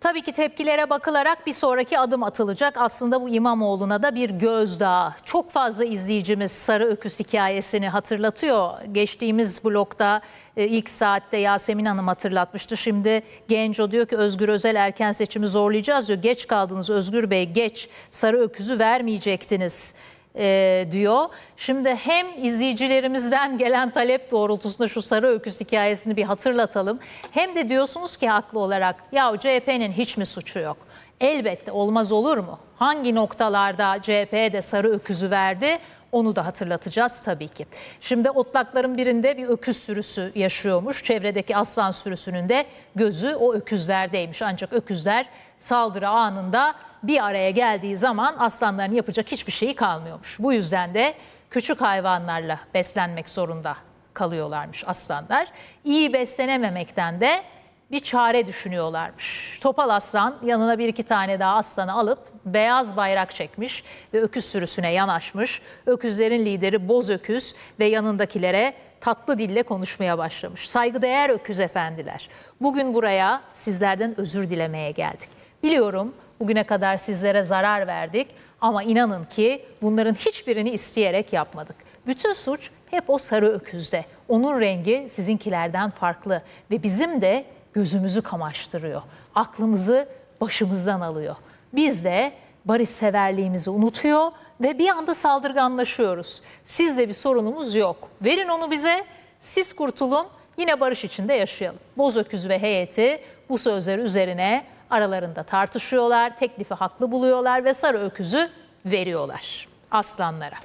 Tabii ki tepkilere bakılarak bir sonraki adım atılacak. Aslında bu İmamoğlu'na da bir gözdağı. Çok fazla izleyicimiz Sarı Öküz hikayesini hatırlatıyor. Geçtiğimiz blokta e, ilk saatte Yasemin Hanım hatırlatmıştı. Şimdi Genco diyor ki Özgür Özel erken seçimi zorlayacağız diyor. Geç kaldınız Özgür Bey geç Sarı Öküz'ü vermeyecektiniz e, diyor. Şimdi hem izleyicilerimizden gelen talep doğrultusunda şu sarı öküz hikayesini bir hatırlatalım. Hem de diyorsunuz ki haklı olarak ya CHP'nin hiç mi suçu yok? Elbette olmaz olur mu? Hangi noktalarda CHP'ye de sarı öküzü verdi? Onu da hatırlatacağız tabii ki. Şimdi otlakların birinde bir öküz sürüsü yaşıyormuş. Çevredeki aslan sürüsünün de gözü o öküzlerdeymiş. Ancak öküzler saldırı anında bir araya geldiği zaman aslanların yapacak hiçbir şeyi kalmıyormuş. Bu yüzden de küçük hayvanlarla beslenmek zorunda kalıyorlarmış aslanlar. İyi beslenememekten de bir çare düşünüyorlarmış. Topal Aslan yanına bir iki tane daha aslanı alıp beyaz bayrak çekmiş ve öküz sürüsüne yanaşmış. Öküzlerin lideri Boz Öküz ve yanındakilere tatlı dille konuşmaya başlamış. Saygıdeğer öküz efendiler. Bugün buraya sizlerden özür dilemeye geldik. Biliyorum bugüne kadar sizlere zarar verdik ama inanın ki bunların hiçbirini isteyerek yapmadık. Bütün suç hep o sarı öküzde. Onun rengi sizinkilerden farklı ve bizim de gözümüzü kamaştırıyor. Aklımızı başımızdan alıyor. Biz de barış severliğimizi unutuyor ve bir anda saldırganlaşıyoruz. Sizde bir sorunumuz yok. Verin onu bize, siz kurtulun, yine barış içinde yaşayalım. Bozöküz ve heyeti bu sözler üzerine aralarında tartışıyorlar, teklifi haklı buluyorlar ve sarı öküzü veriyorlar aslanlara.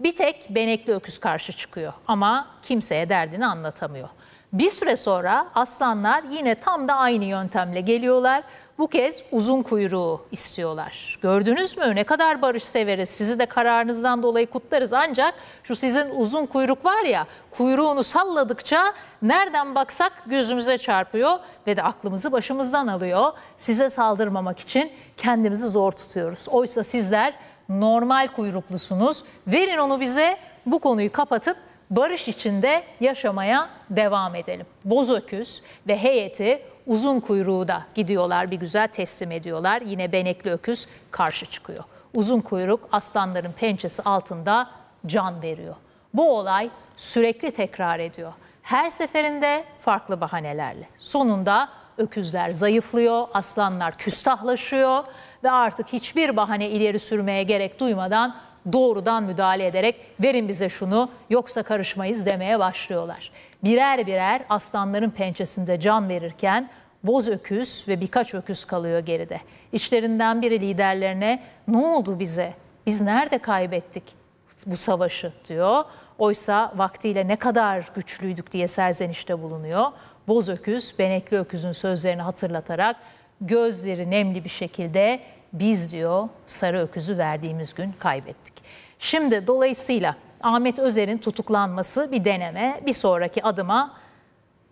Bir tek benekli öküz karşı çıkıyor ama kimseye derdini anlatamıyor. Bir süre sonra aslanlar yine tam da aynı yöntemle geliyorlar. Bu kez uzun kuyruğu istiyorlar. Gördünüz mü ne kadar barış severiz. Sizi de kararınızdan dolayı kutlarız. Ancak şu sizin uzun kuyruk var ya kuyruğunu salladıkça nereden baksak gözümüze çarpıyor ve de aklımızı başımızdan alıyor. Size saldırmamak için kendimizi zor tutuyoruz. Oysa sizler normal kuyruklusunuz. Verin onu bize bu konuyu kapatıp barış içinde yaşamaya devam edelim. Bozöküz ve heyeti uzun kuyruğu da gidiyorlar bir güzel teslim ediyorlar. Yine Benekli Öküz karşı çıkıyor. Uzun kuyruk aslanların pençesi altında can veriyor. Bu olay sürekli tekrar ediyor. Her seferinde farklı bahanelerle. Sonunda öküzler zayıflıyor, aslanlar küstahlaşıyor ve artık hiçbir bahane ileri sürmeye gerek duymadan doğrudan müdahale ederek verin bize şunu yoksa karışmayız demeye başlıyorlar. Birer birer aslanların pençesinde can verirken boz öküz ve birkaç öküz kalıyor geride. İçlerinden biri liderlerine ne oldu bize? Biz nerede kaybettik? bu savaşı diyor. Oysa vaktiyle ne kadar güçlüydük diye serzenişte bulunuyor. Boz Öküz, Benekli Öküz'ün sözlerini hatırlatarak gözleri nemli bir şekilde biz diyor Sarı Öküz'ü verdiğimiz gün kaybettik. Şimdi dolayısıyla Ahmet Özer'in tutuklanması bir deneme, bir sonraki adıma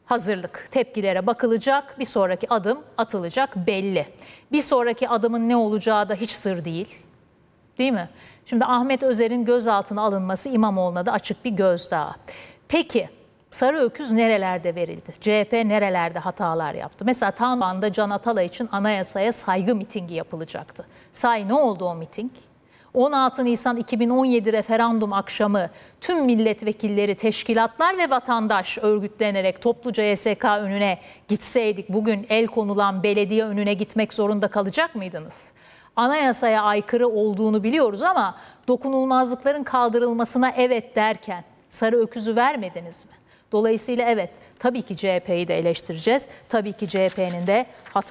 hazırlık. Tepkilere bakılacak, bir sonraki adım atılacak belli. Bir sonraki adımın ne olacağı da hiç sır değil. Değil mi? Şimdi Ahmet Özer'in gözaltına alınması İmamoğlu'na da açık bir göz daha. Peki Sarı Öküz nerelerde verildi? CHP nerelerde hatalar yaptı? Mesela Tanban'da Can Atala için anayasaya saygı mitingi yapılacaktı. Say ne oldu o miting? 16 Nisan 2017 referandum akşamı tüm milletvekilleri, teşkilatlar ve vatandaş örgütlenerek topluca YSK önüne gitseydik bugün el konulan belediye önüne gitmek zorunda kalacak mıydınız? anayasaya aykırı olduğunu biliyoruz ama dokunulmazlıkların kaldırılmasına evet derken sarı öküzü vermediniz mi? Dolayısıyla evet tabii ki CHP'yi de eleştireceğiz. Tabii ki CHP'nin de hata